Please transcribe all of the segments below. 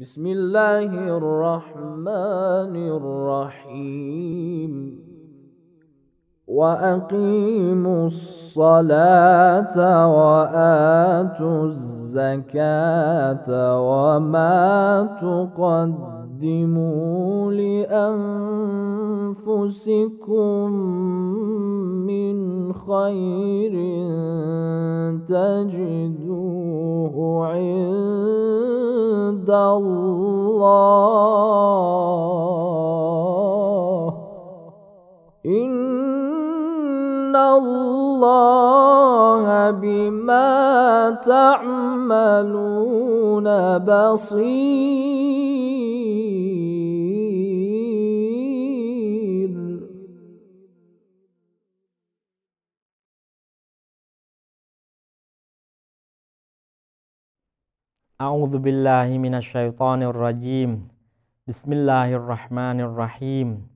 بسم الله الرحمن الرحيم واقيموا الصلاه واتوا الزكاه وما تقدموا تقدموا لأنفسكم من خير تجدوه عند الله إن الله بما تعملون بصير A'udzu billahi minasyaitonir rajim. Bismillahirrahmanirrahim.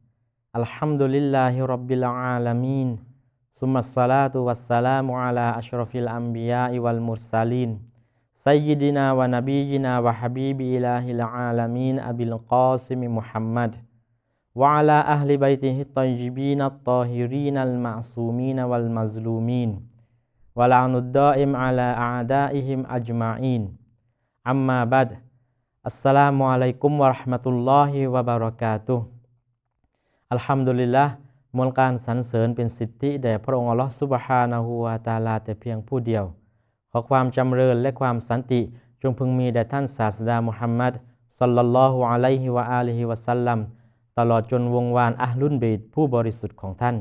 Alhamdulillahi rabbil alamin. Summa salatu wassalamu ala asyrafil anbiya'i wal mursalin. Sayyidina wa nabiyyina wa habibi ilahil alamin Abil Qasim Muhammad wa ala ahli baitihi at-tayyibin at al-ma'sumin wal mazlumin wa la'nud ala a'da'ihim ajma'in. อัมมาบัดอัสสลามุอะลัยกุมวะราะห์มะตุลลอฮิวะบารากาตุอัลฮัมดุลิลละมวลการสรรเสริญเป็นสิทธิแด่พระองค์อัลลอฮฺซุบฮานาหูวาตาลา แต่เพียงผู้เดียว ขอความจำเริญและความสันติ จงพึงมีแด่ท่านศาสดามุฮัมมัดสัลลัลลอฮุอะลัยฮิวะอาลัยฮิวะสัลลัมตลอดจนวงวานอัลลุนเบิดผู้บริสุทธิ์ของท่าน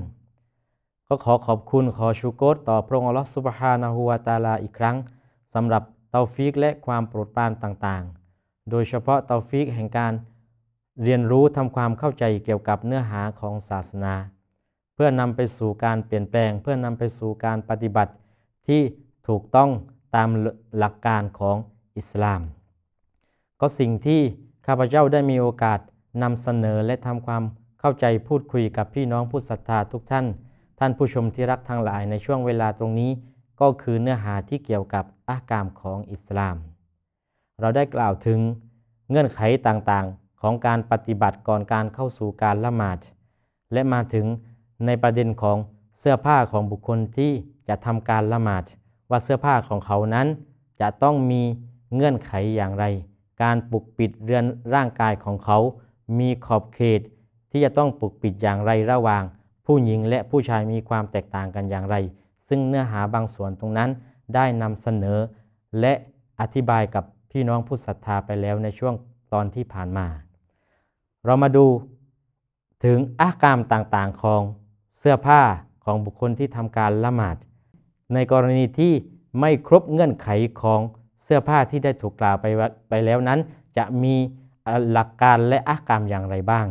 ก็ขอขอบคุณขอชูโกตต่อพระองค์อัลลอฮฺซุบฮานาหูวาตาลาอีกครั้งสำหรับเตาฟิกและความโปรดปรานต่างๆ โดยเฉพาะเตาฟิกแห่งการเรียนรู้ทำความเข้าใจเกี่ยวกับเนื้อหาของศาสนา เพื่อนำไปสู่การเปลี่ยนแปลงเพื่อนำไปสู่การปฏิบัติที่ถูกต้องตามหลักการของอิสลาม ก็สิ่งที่ข้าพเจ้าได้มีโอกาสนำเสนอและทำความเข้าใจพูดคุยกับพี่น้องผู้ศรัทธาทุกท่าน ท่านผู้ชมที่รักทั้งหลายในช่วงเวลาตรงนี้ก็คือเนื้อหาที่เกี่ยวกับอาการของอิสลาม เราได้กล่าวถึงเงื่อนไขต่างๆ ของการปฏิบัติก่อนการเข้าสู่การละหมาด และมาถึงในประเด็นของเสื้อผ้าของบุคคลที่จะทำการละหมาดว่าเสื้อผ้าของเขานั้นจะต้องมีเงื่อนไขอย่างไร การปกปิดเรือนร่างกายของเขา มีขอบเขตที่จะต้องปกปิดอย่างไรระหว่างผู้หญิงและผู้ชายมีความแตกต่างกันอย่างไรซึ่งเนื้อหาบางส่วนตรงนั้นได้นำเสนอและอธิบายกับพี่น้องผู้ศรัทธาไปแล้วในช่วงตอนที่ผ่านมา เรามาดูถึงอากามต่างๆของเสื้อผ้าของบุคคลที่ทำการละหมาดในกรณีที่ไม่ครบเงื่อนไขของเสื้อผ้าที่ได้ถูกกล่าวไปไปแล้วนั้น จะมีหลักการและอากามอย่างไรบ้าง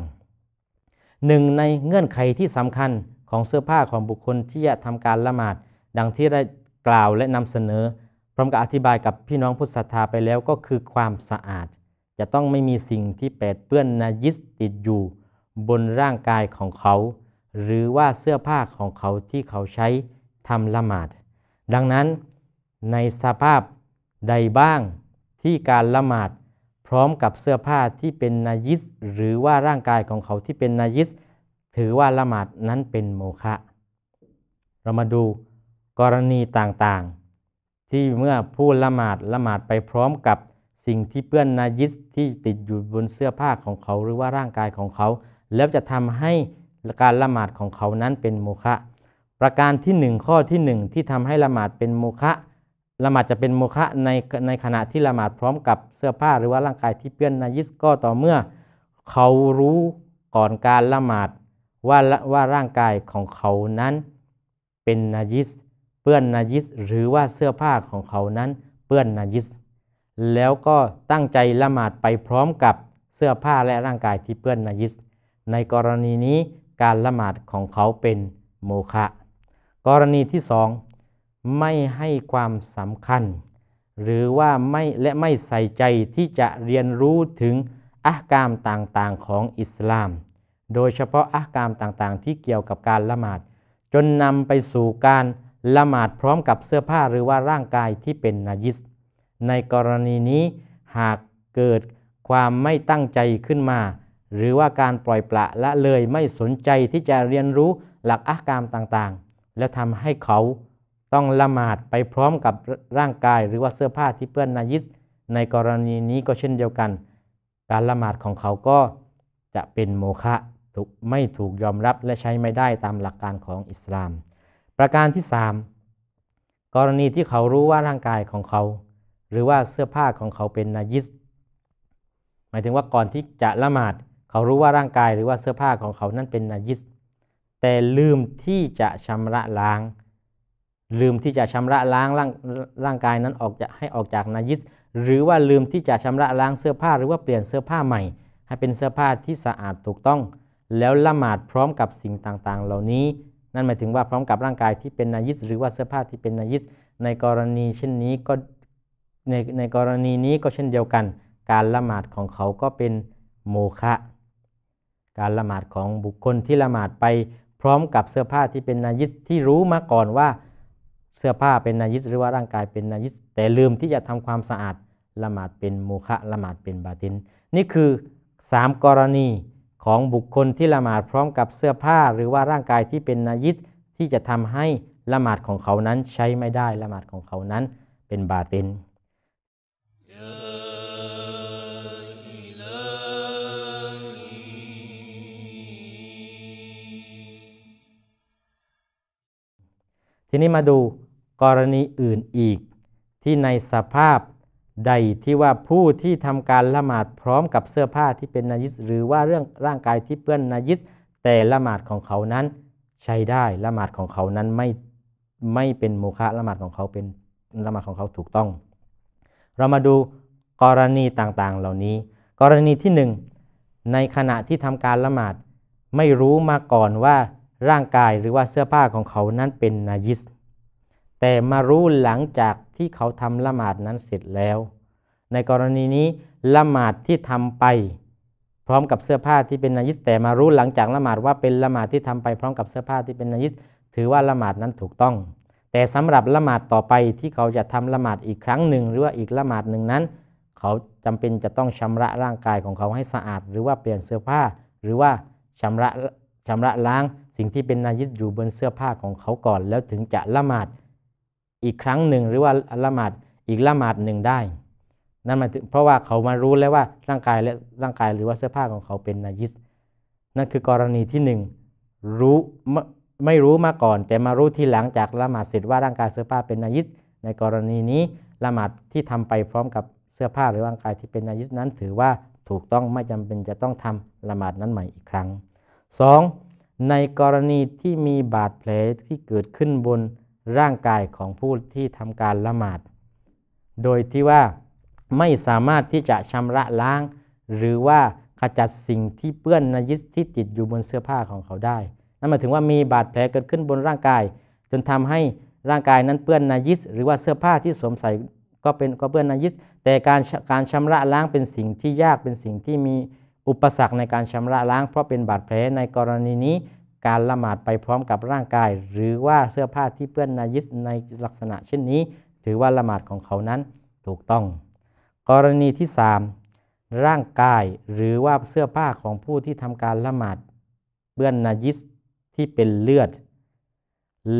หนึ่งในเงื่อนไขที่สำคัญของเสื้อผ้าของบุคคลที่จะทำการละหมาด ดังที่ได้กล่าวและนำเสนอ พร้อมกับอธิบายกับพี่น้องผู้ศรัทธาไปแล้วก็คือความสะอาด จะต้องไม่มีสิ่งที่แปดเปื้อนนายิสติดอยู่ บนร่างกายของเขา หรือว่าเสื้อผ้าของเขาที่เขาใช้ทำละหมาดดังนั้น ในสภาพใดบ้างที่การละหมาด พร้อมกับเสื้อผ้าที่เป็นนายิสหรือว่าร่างกายของเขาที่เป็นนายิสถือว่าละหมาดนั้นเป็นโมฆะเรามาดูกรณีต่างๆ ที่เมื่อผู้ละหมาดละหมาดไปพร้อมกับสิ่งที่เปื้อนนายิสที่ติดอยู่บนเสื้อผ้าของเขาหรือว่าร่างกายของเขา แล้วจะทำให้การละหมาดของเขานั้นเป็นโมฆะประการที่หนึ่งข้อที่หนึ่งที่ทำให้ละหมาดเป็นโมฆะละหมาดจะเป็นโมฆะในในขณะที่ละหมาดพร้อมกับเสื้อผ้าหรือว่าร่างกายที่เปื้อนนายิสก็ต่อเมื่อ เขารู้ก่อนการละหมาดว่าว่าร่างกายของเขานั้น เป็นนายิสเปื้อนนายิส หรือว่าเสื้อผ้าของเขานั้นเปื้อนนายิส แล้วก็ตั้งใจละหมาดไปพร้อมกับเสื้อผ้าและร่างกายที่เปื้อนนายิสในกรณีนี้การละหมาดของเขาเป็นโมฆะกรณีที่สองไม่ให้ความสำคัญ หรือว่าไม่และไม่ใส่ใจที่จะเรียนรู้ถึงอากามต่างๆของอิสลามโดยเฉพาะอาการต่างๆที่เกี่ยวกับการละหมาดจนนำไปสู่การละหมาดพร้อมกับเสื้อผ้าหรือว่าร่างกายที่เป็นนายิสในกรณีนี้หากเกิดความไม่ตั้งใจขึ้นมา หรือว่าการปล่อยปละละเลยไม่สนใจที่จะเรียนรู้หลักอาการต่างๆ แล้วทำให้เขาต้องละหมาดไปพร้อมกับร่างกายหรือว่าเสื้อผ้าที่เปื้อนนายิสในกรณีนี้ก็เช่นเดียวกัน การละหมาดของเขาก็จะเป็นโมฆะถูกไม่ถูกยอมรับและใช้ไม่ได้ตามหลักการของอิสลาม ประการที่ 3 กรณีที่เขารู้ว่าร่างกายของเขา หรือว่าเสื้อผ้าของเขาเป็นนายิสหมายถึงว่าก่อนที่จะละหมาด เขารู้ว่าร่างกายหรือว่าเสื้อผ้าของเขานั้นเป็นนายิสแต่ลืมที่จะชำระล้าง ลืมที่จะชำระล้างร่างางกายนั้นออกจะให้ออกจากนายิสหรือว่าลืมที่จะชำระล้างเสื้อผ้าหรือว่าเปลี่ยนเสื้อผ้าใหม่ ให้เป็นเสื้อผ้าที่สะอาดถูกต้องแล้วละหมาดพร้อมกับสิ่งต่างๆ เหล่านี้ นั่นหมายถึงว่าพร้อมกับร่างกายที่เป็นนายิส หรือว่าเสื้อผ้าที่เป็นนายิส ในกรณีเช่นนี้ก็ในในกรณีนี้ก็เช่นเดียวกัน การละหมาดของเขาก็เป็นโมฆะการละหมาดของบุคคลที่ละหมาดไปพร้อมกับเสื้อผ้าที่เป็นนายิสที่รู้มาก่อนว่าเสื้อผ้าเป็นนายิสหรือว่าร่างกายเป็นนายิส แต่ลืมที่จะทำความสะอาดละหมาดเป็นโมฆะละหมาดเป็นบาตินนี่คือ 3 กรณีของบุคคลที่ละหมาดพร้อมกับเสื้อผ้าหรือว่าร่างกายที่เป็นนายิสที่จะทำให้ละหมาดของเขานั้นใช้ไม่ได้ละหมาดของเขานั้นเป็นบาตินทีนี้มาดูกรณีอื่นอีกที่ในสภาพใดที่ว่าผู้ที่ทำการละหมาดพร้อมกับเสื้อผ้าที่เป็นนายิสหรือว่าเรื่องร่างกายที่เปื้อนนายิสแต่ละหมาดของเขานั้น ใช้ได้ละหมาดของเขานั้นไม่ไม่เป็นโมฆะละหมาดของเขาเป็นละหมาดของเขาถูกต้อง เรามาดูกรณีต่างๆเหล่านี้ กรณีที่ 1 ในขณะที่ทำการละหมาดไม่รู้มาก่อนว่าร่างกายหรือว่าเสื้อผ้าของเขานั้นเป็นนายิสแต่มารู้หลังจากที่เขาทำละหมาดนั้นเสร็จแล้ว ในกรณีนี้ละหมาดที่ทำไป พร้อมกับเสื้อผ้าที่เป็นนายิสแต่มารู้หลังจากละหมาด ว่าเป็นละหมาดที่ทำไปพร้อมกับเสื้อผ้าที่เป็นนายิสถือว่าละหมาดนั้นถูกต้อง แต่สำหรับละหมาดต่อไปที่เขาจะทำละหมาดอีกครั้งหนึ่งหรือว่าอีกละหมาดหนึ่งนั้น เขาจำเป็นจะต้องชำระร่างกายของเขาให้สะอาด หรือว่าเปลี่ยนเสื้อผ้า หรือว่าชำระชำระล้างสิ่งที่เป็นนายิสอยู่บนเสื้อผ้าของเขาก่อน แล้วถึงจะละหมาดอีกครั้งหนึ่งหรือว่าละหมาดอีกละหมาดหนึ่งได้นั่นหมายถึงเพราะว่าเขามารู้แล้วว่าร่างกายและร่างกายหรือว่าเสื้อผ้าของเขาเป็นนายิสนั่นคือกรณีที่หนึ่งรู้ไม่รู้มาก่อน แต่มารู้ที่หลังจากละหมาดเสร็จว่าร่างกายเสื้อผ้าเป็นนายิสในกรณีนี้ละหมาดที่ทำไปพร้อมกับเสื้อผ้าหรือร่างกายที่เป็นนายิสนั้นถือว่าถูกต้องไม่จำเป็นจะต้องทำละหมาดนั้นใหม่อีกครั้ง 2. ในกรณีที่มีบาดแผลที่เกิดขึ้นบนร่างกายของผู้ที่ทำการละหมาด โดยที่ว่าไม่สามารถที่จะชำระล้าง หรือว่าขจัดสิ่งที่เปื้อนนยิสที่ติดอยู่บนเสื้อผ้าของเขาได้นั่นหมายถึงว่ามีบาดแผลเกิดขึ้นบนร่างกาย จนทำให้ร่างกายนั้นเปื้อนนยิสหรือว่าเสื้อผ้าที่สวมใส่ก็เป็นก็เปื้อนนยิสแต่การการชำระล้างเป็นสิ่งที่ยากเป็นสิ่งที่มีอุปสรรคในการชำระล้าง เพราะเป็นบาดแผลในกรณีนี้การละหมาดไปพร้อมกับร่างกาย หรือว่าเสื้อผ้าที่เปื้อนนายิสในลักษณะเช่นนี้ ถือว่าละหมาดของเขานั้นถูกต้อง กรณีที่ 3 ร่างกายหรือว่าเสื้อผ้าของผู้ที่ทำการละหมาดเปื้อนนายิสที่เป็นเลือด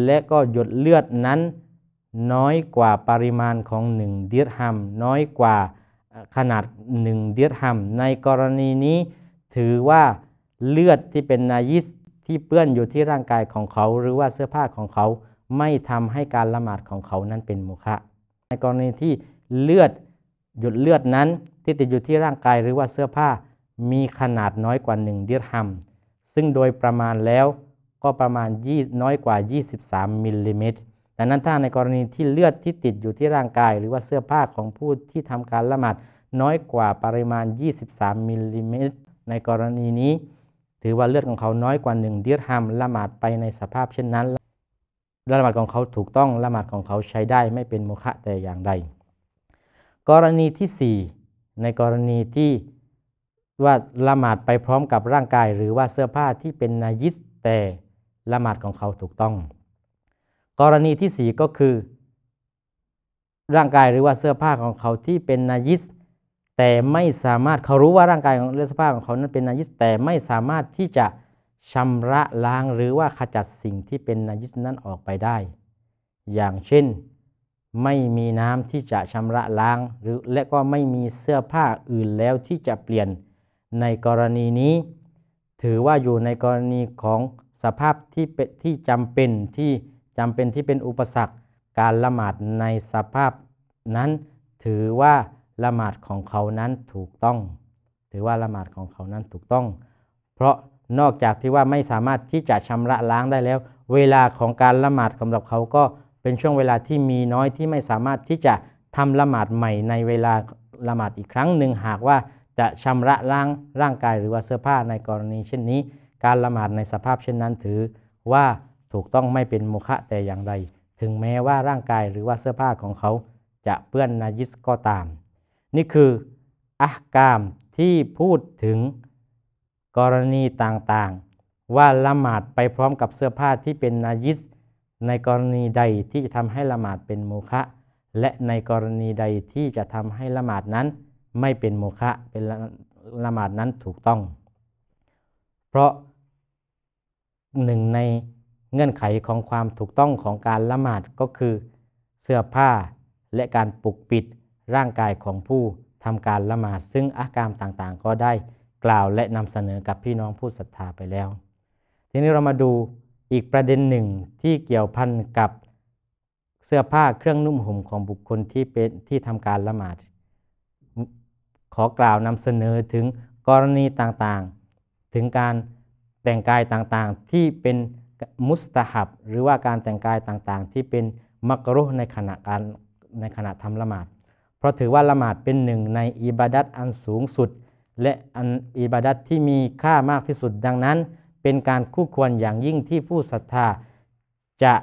และก็หยดเลือดนั้น น้อยกว่าปริมาณของ1เดียหัมน้อยกว่าขนาด1เดียหัมในกรณีนี้ถือว่าเลือดที่เป็นนายิสที่เปื้อนอยู่ที่ร่างกายของเขาหรือว่าเสื้อผ้าของเขาไม่ทำให้การละหมาดของเขานั้นเป็นโมฆะในกรณีที่เลือดหยุดเลือดนั้นที่ติดอยู่ที่ร่างกายหรือว่าเสื้อผ้ามีขนาดน้อยกว่า 1 ดิรฮัมซึ่งโดยประมาณแล้ว ก็ประมาณน้อยกว่า23มิลลิเมตรดังนั้นถ้าในกรณีที่เลือดที่ติดอยู่ที่ร่างกาย หรือว่าเสื้อผ้าของผู้ที่ทำการละหมาดน้อยกว่าปริมาณ23มิลลิเมตรในกรณีนี้ถือว่าเลือดของเขาน้อยกว่าหนึ่งเดียร์ฮัมละหมาดไปในสภาพเช่นนั้นละหมาดของเขาถูกต้องละหมาดของเขาใช้ได้ไม่เป็นโมฆะแต่อย่างใด กรณีที่ 4 ในกรณีที่ว่าละหมาดไปพร้อมกับร่างกายหรือว่าเสื้อผ้าที่เป็นนายิสแต่ละหมาดของเขาถูกต้อง กรณีที่4ก็คือร่างกายหรือว่าเสื้อผ้าของเขาที่เป็นนายิสแต่ไม่สามารถเขารู้ว่าร่างกายของเลือดสภาพของเขานั้นเป็นนายิสแต่ไม่สามารถที่จะชำระล้าง หรือว่าขจัดสิ่งที่เป็นนายิสนั้นออกไปได้ อย่างเช่น ไม่มีน้ำที่จะชำระล้างหรือและก็ไม่มีเสื้อผ้าอื่นแล้วที่จะเปลี่ยน ในกรณีนี้ ถือว่าอยู่ในกรณีของสภาพที่เป็นที่จำเป็นที่จำเป็นที่เป็นอุปสรรค การละหมาดในสภาพนั้นถือว่าละหมาดของเขานั้นถูกต้อง ถือว่าละหมาดของเขานั้นถูกต้อง เพราะนอกจากที่ว่าไม่สามารถที่จะชำระล้างได้แล้ว เวลาของการละหมาดสำหรับเขาก็เป็นช่วงเวลาที่มีน้อยที่ไม่สามารถที่จะทำละหมาดใหม่ในเวลา ละหมาดอีกครั้งหนึ่ง หากว่าจะชำระล้างร่างกายหรือว่าเสื้อผ้าในกรณี เช่นนี้ การละหมาดในสภาพเช่นนั้นถือว่าถูกต้องไม่เป็นโมฆะแต่อย่างใด ถึงแม้ว่าร่างกายหรือว่าเสื้อผ้าของเขาจะเปื้อนนายิสก็ตามนี่คืออะกาม ที่พูดถึงกรณีต่างๆ ว่าละหมาดไปพร้อมกับเสื้อผ้าที่เป็นนายิสในกรณีใดที่จะทำให้ละหมาดเป็นโมฆะและในกรณีใดที่จะทำให้ละหมาดนั้น ไม่เป็นโมฆะเป็นละหมาดนั้นถูกต้อง เพราะหนึ่งในเงื่อนไขของความถูกต้องของการละหมาดก็คือ เสื้อผ้าและการปกปิดร่างกายของผู้ทำการละหมาด ซึ่งอาการต่าง ๆ ก็ได้กล่าวและนำเสนอกับพี่น้องผู้ศรัทธาไปแล้ว ทีนี้เรามาดูอีกประเด็นหนึ่งที่เกี่ยวพันกับเสื้อผ้าเครื่องนุ่มห่มของบุคคลที่เป็นที่ทำการละหมาด ขอกล่าวนำเสนอถึงกรณีต่างๆ ถึงการแต่งกายต่างๆที่เป็นมุสตาฮับหรือว่าการแต่งกายต่างๆ ที่เป็นมักรุในขณะการในขณะทำละหมาดพราะถือว่าละหมาดเป็นหนึ่งในอิบาดัตอันสูงสุด และอันอิบาดัตที่มีค่ามากที่สุดดังนั้น เป็นการคู่ควรอย่างยิ่งที่ผู้ศรัทธาจะ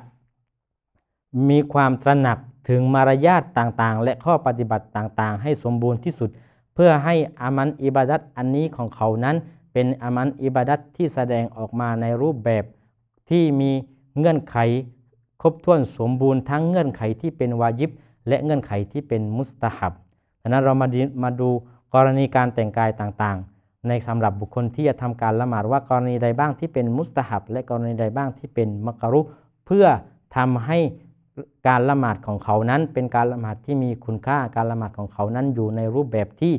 มีความตระหนักถึงมารยาทต่างๆ และข้อปฏิบัติต่างๆ ให้สมบูรณ์ที่สุด เพื่อให้อามันอิบาดัตอันนี้ของเขานั้นเป็นอามันอิบาดัตที่แสดงออกมาในรูปแบบที่มีเงื่อนไขครบถ้วนสมบูรณ์ทั้งเงื่อนไขที่เป็นวายิบและเงื่อนไขที่เป็นมุสตาฮับ ดังนั้นเรามามาดูกรณีการแต่งกายต่างๆ ในสำหรับบุคคลที่จะทำการละหมาดว่ากรณีใดบ้างที่เป็นมุสตาฮับ และกรณีใดบ้างที่เป็นมักรุเพื่อทำให้การละหมาดของเขานั้นเป็นการละหมาดที่มีคุณค่าการละหมาดของเขานั้นอยู่ในรูปแบบที่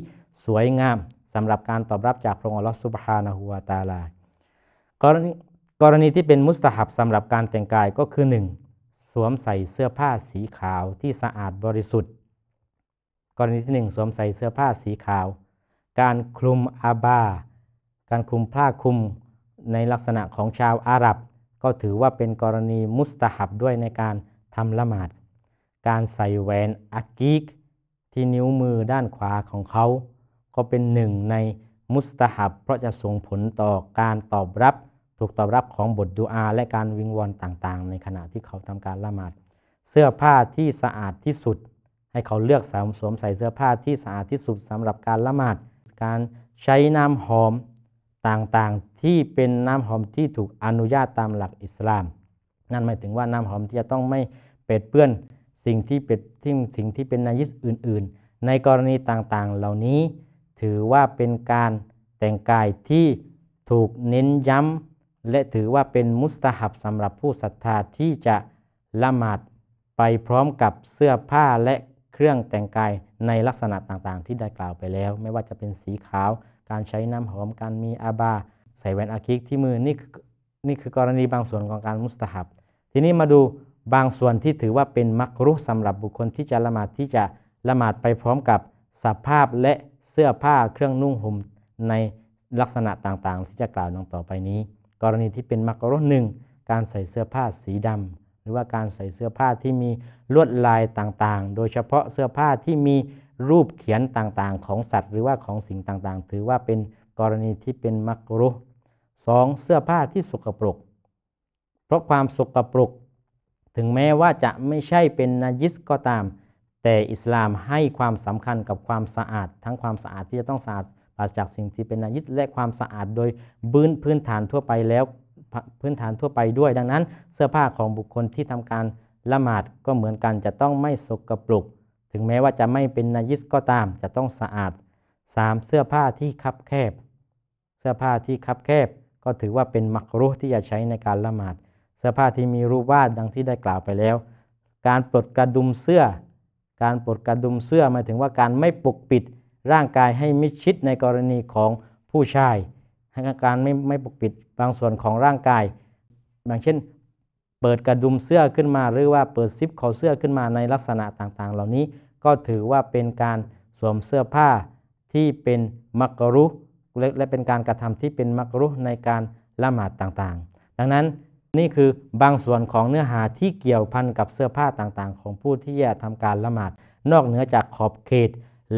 สวยงาม สำหรับการตอบรับจากพระองค์ลอสุบฮานะฮัวาตาลากรณีกรณีที่เป็นมุสตาฮับ สำหรับการแต่งกายก็คือ 1สวมใส่เสื้อผ้าสีขาวที่สะอาดบริสุทธิ์ กรณีที่หนึ่งสวมใส่เสื้อผ้าสีขาว การคลุมอาบาการคลุมผ้าคลุมในลักษณะของชาวอาหรับ ก็ถือว่าเป็นกรณีมุสตาฮับด้วยในการทำละหมาดการใส่แหวนอักกิกที่นิ้วมือด้านขวาของเขาก็เป็นหนึ่งในมุสตาฮับ เพราะจะส่งผลต่อการตอบรับถูกตอบรับของบทดูอาและการวิงวอนต่างๆ ในขณะที่เขาทำการละหมาด เสื้อผ้าที่สะอาดที่สุด ให้เขาเลือกสวมใส่เสื้อผ้าที่สะอาดที่สุดสำหรับการละหมาด การใช้น้ำหอมต่างๆที่เป็นน้ำหอมที่ถูกอนุญาตตามหลักอิสลาม นั่นหมายถึงว่าน้ำหอมที่จะต้องไม่เปิดเปื้อนสิ่งที่เป็นที่สิ่งที่เป็นนายิสอื่น ๆ ในกรณีต่างๆเหล่านี้ถือว่าเป็นการแต่งกายที่ถูกเน้นย้ำและถือว่าเป็นมุสตาฮับสำหรับผู้ศรัทธา ที่จะละหมาดไปพร้อมกับเสื้อผ้าและเครื่องแต่งกายในลักษณะต่างๆ ที่ได้กล่าวไปแล้ว ไม่ว่าจะเป็นสีขาวการใช้น้ำหอม การมีอาบา ใส่แว่นอาคิกที่มือนี่นี่คือกรณีบางส่วนของการมุสตาฮับ ทีนี้มาดูบางส่วนที่ถือว่าเป็นมักรุสำหรับบุคคลที่จะละหมาดที่จะละหมาดไปพร้อมกับสภาพและเสื้อผ้าเครื่องนุ่งห่มในลักษณะต่างๆ ที่จะกล่าวลงต่อไปนี้กรณีที่เป็นมักรุหนึ่งการใส่เสื้อผ้าสีดำ หรือว่าการใส่เสื้อผ้าที่มีลวดลายต่างๆ โดยเฉพาะเสื้อผ้าที่มีรูปเขียนต่างๆ ของสัตว์หรือว่าของสิ่งต่างๆ ถือว่าเป็นกรณีที่เป็นมักรุสองเสื้อผ้าที่สกปรกเพราะความสกปรกถึงแม้ว่าจะไม่ใช่เป็นนายิสก็ตาม แต่อิสลามให้ความสำคัญกับความสะอาดทั้งความสะอาดที่จะต้องสะอาดปราศจากสิ่งที่เป็นนอยิสและความสะอาดโดยบื้นพื้นฐานทั่วไปแล้วพื้นฐานทั่วไปด้วย ดังนั้น เสื้อผ้าของบุคคลที่ทำการละหมาดก็เหมือนกันจะต้องไม่สกปรกถึงแม้ว่าจะไม่เป็นนายิสก็ตามจะต้องสะอาด 3. เสื้อผ้าที่คับแคบ เสื้อผ้าที่คับแคบ ก็ถือว่าเป็นมักรุที่จะใช้ในการละหมาด เสื้อผ้าที่มีรูปวาดดังที่ได้กล่าวไปแล้ว การปลดกระดุมเสื้อ การปลดกระดุมเสื้อหมายถึงว่าการไม่ปกปิดร่างกายให้มิชิดในกรณีของผู้ชายให้การไม่ไม่ปกปิดบางส่วนของร่างกาย บางเช่นเปิดกระดุมเสื้อขึ้นมาหรือว่าเปิดซิปคอเสื้อขึ้นมาในลักษณะต่างๆ เหล่านี้ก็ถือว่าเป็นการสวมเสื้อผ้าที่เป็นมักรุและเป็นการกระทำที่เป็นมักรุในการละหมาดต่างๆ ดังนั้นนี่คือบางส่วนของเนื้อหาที่เกี่ยวพันกับเสื้อผ้าต่างๆ ของผู้ที่จะทำการละหมาดนอกเหนือจากขอบเขต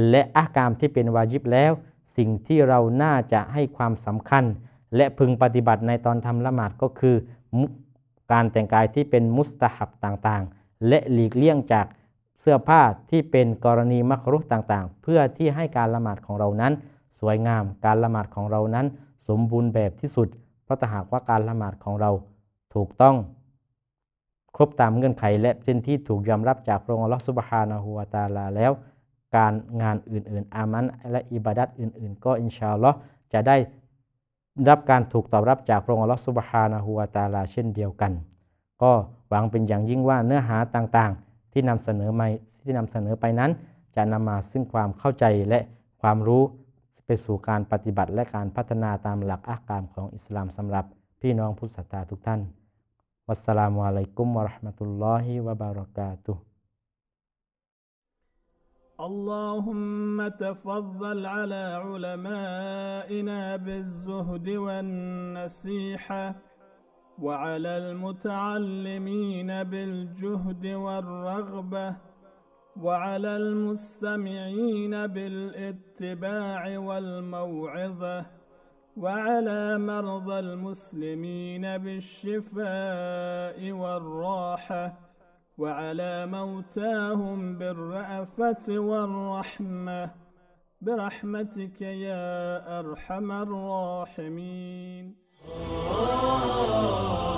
และอาการที่เป็นวาญิบแล้ว สิ่งที่เราน่าจะให้ความสำคัญ และพึงปฏิบัติในตอนทำละหมาดก็คือ การแต่งกายที่เป็นมุสตาฮับต่างๆ และหลีกเลี่ยงจากเสื้อผ้าที่เป็นกรณีมักรุกต่างๆ เพื่อที่ให้การละหมาดของเรานั้น สวยงามการละหมาดของเรานั้น สมบูรณ์แบบที่สุด เพราะถ้าหากว่าการละหมาดของเราถูกต้อง ครบตามเงื่อนไขและเป็นที่ถูกยอมรับจากพระองค์ัลลอสุบฮานะฮัวตาลาแล้วการงานอื่นๆ อามัน และอิบาดัตอื่นๆ ก็อินชาอัลลอฮ์จะได้รับการถูกตอบรับจากพระองค์อัลลอฮ์สุบฮานะฮูวาตาลาเช่นเดียวกัน ก็หวังเป็นอย่างยิ่งว่าเนื้อหาต่างๆ ที่นำเสนอมาที่นำเสนอไปนั้น จะนำมาซึ่งความเข้าใจและความรู้ไปสู่การปฏิบัติและการพัฒนาตามหลักอักการของอิสลามสำหรับพี่น้องผู้ศรัทธาทุกท่าน วัสสลามุอะลัยกุมวะราะห์มะตุลลอฮิวะบารากาตุฮ์ اللهم تفضل على علمائنا بالزهد والنصيحة وعلى المتعلمين بالجهد والرغبة وعلى المستمعين بالاتباع والموعظة وعلى مرضى المسلمين بالشفاء والراحة وعلى موتاهم بالرأفة والرحمة برحمتك يا أرحم الراحمين